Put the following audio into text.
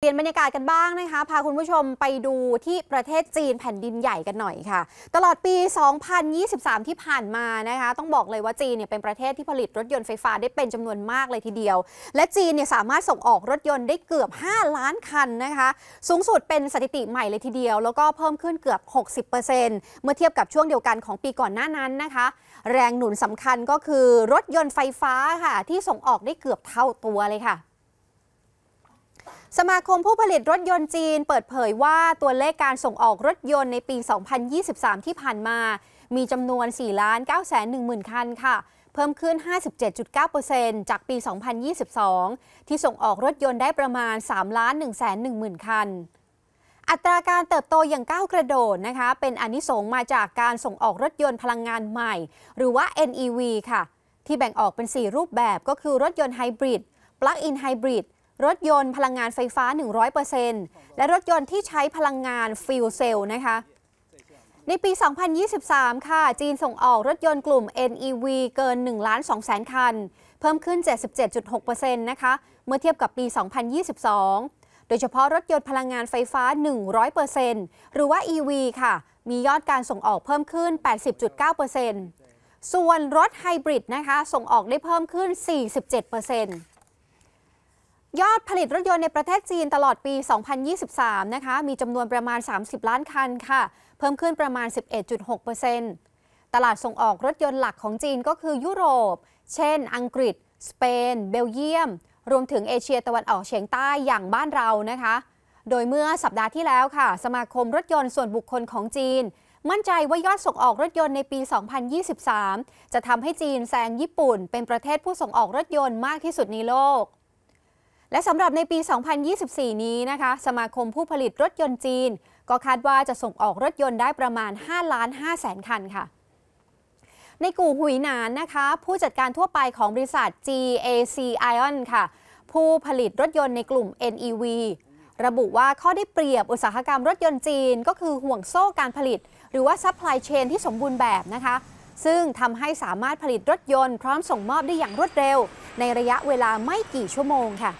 เปลี่ยนบรรยากาศกันบ้างนะคะพาคุณผู้ชมไปดูที่ประเทศจีนแผ่นดินใหญ่กันหน่อยค่ะ ตลอดปี 2023 ที่ผ่านมานะคะต้องบอกเลยว่าจีนเนี่ยเป็นประเทศที่ผลิตรถยนต์ไฟฟ้าได้เป็นจำนวนมากเลยทีเดียว และจีนเนี่ยสามารถส่งออกรถยนต์ได้เกือบ 5 ล้านคันนะคะ สูงสุดเป็นสถิติใหม่เลยทีเดียว แล้วก็เพิ่มขึ้นเกือบ 60%เมื่อเทียบกับช่วงเดียวกันของปีก่อนหน้านั้นนะคะ แรงหนุนสำคัญก็คือรถยนต์ไฟฟ้าค่ะที่ส่งออกได้เกือบเท่าตัวเลยค่ะสมาคมผู้ผลิตรถยนต์จีนเปิดเผยว่าตัวเลขการส่งออกรถยนต์ในปี 2023 ที่ผ่านมา มีจำนวน 4 ล้าน9 1 0 0 0 คันค่ะ เพิ่มขึ้น 57.9%จากปี 2022 ที่ส่งออกรถยนต์ได้ประมาณ3ล้าน1 1 0 0 0 คัน อัตราการเติบโตอย่างก้าวกระโดดนะคะเป็นอนิสงมาจากการส่งออกรถยนต์พลังงานใหม่ หรือว่า NEV ค่ะ ที่แบ่งออกเป็น 4 รูปแบบก็คือรถยนต์ไฮบริดปลั๊กอินไฮบริดรถยนต์พลังงานไฟฟ้า 100%และรถยนต์ที่ใช้พลังงานฟิวเซลนะคะ ในปี 2023 ค่ะ จีนส่งออกรถยนต์กลุ่ม NEV เกิน1ล้าน2แสนคัน เพิ่มขึ้น 77.6%นะคะ เมื่อเทียบกับปี 2022 โดยเฉพาะรถยนต์พลังงานไฟฟ้า 100%หรือว่า EV ค่ะ มียอดการส่งออกเพิ่มขึ้น 80.9%ส่วนรถไฮบริดนะคะ ส่งออกได้เพิ่มขึ้น 47%ยอดผลิตรถยนต์ในประเทศจีนตลอดปี 2023 นะคะ มีจำนวนประมาณ 30 ล้านคันค่ะ เพิ่มขึ้นประมาณ 11.6%ตลาดส่งออกรถยนต์หลักของจีนก็คือยุโรป เช่น อังกฤษ สเปน เบลเยียม รวมถึงเอเชียตะวันออกเฉียงใต้อย่างบ้านเรานะคะ โดยเมื่อสัปดาห์ที่แล้วค่ะ สมาคมรถยนต์ส่วนบุคคลของจีน มั่นใจว่ายอดส่งออกรถยนต์ในปี 2023 จะทำให้จีนแซงญี่ปุ่น เป็นประเทศผู้ส่งออกรถยนต์มากที่สุดในโลกและสำหรับในปี 2024 นี้นะคะ สมาคมผู้ผลิตรถยนต์จีน ก็คาดว่าจะส่งออกรถยนต์ได้ประมาณ 5 ล้าน5แสนคันค่ะในกู่หุยหนานนะคะ ผู้จัดการทั่วไปของบริษัท GAC Ion ค่ะ ผู้ผลิตรถยนต์ในกลุ่ม NEV ระบุว่าข้อได้เปรียบอุตสาหกรรมรถยนต์จีน ก็คือห่วงโซ่การผลิตหรือว่าซัพพลายเชนที่สมบูรณ์แบบนะคะ ซึ่งทำให้สามารถผลิตรถยนต์พร้อมส่งมอบได้อย่างรวดเร็ว ในระยะเวลาไม่กี่ชั่วโมงค่ะ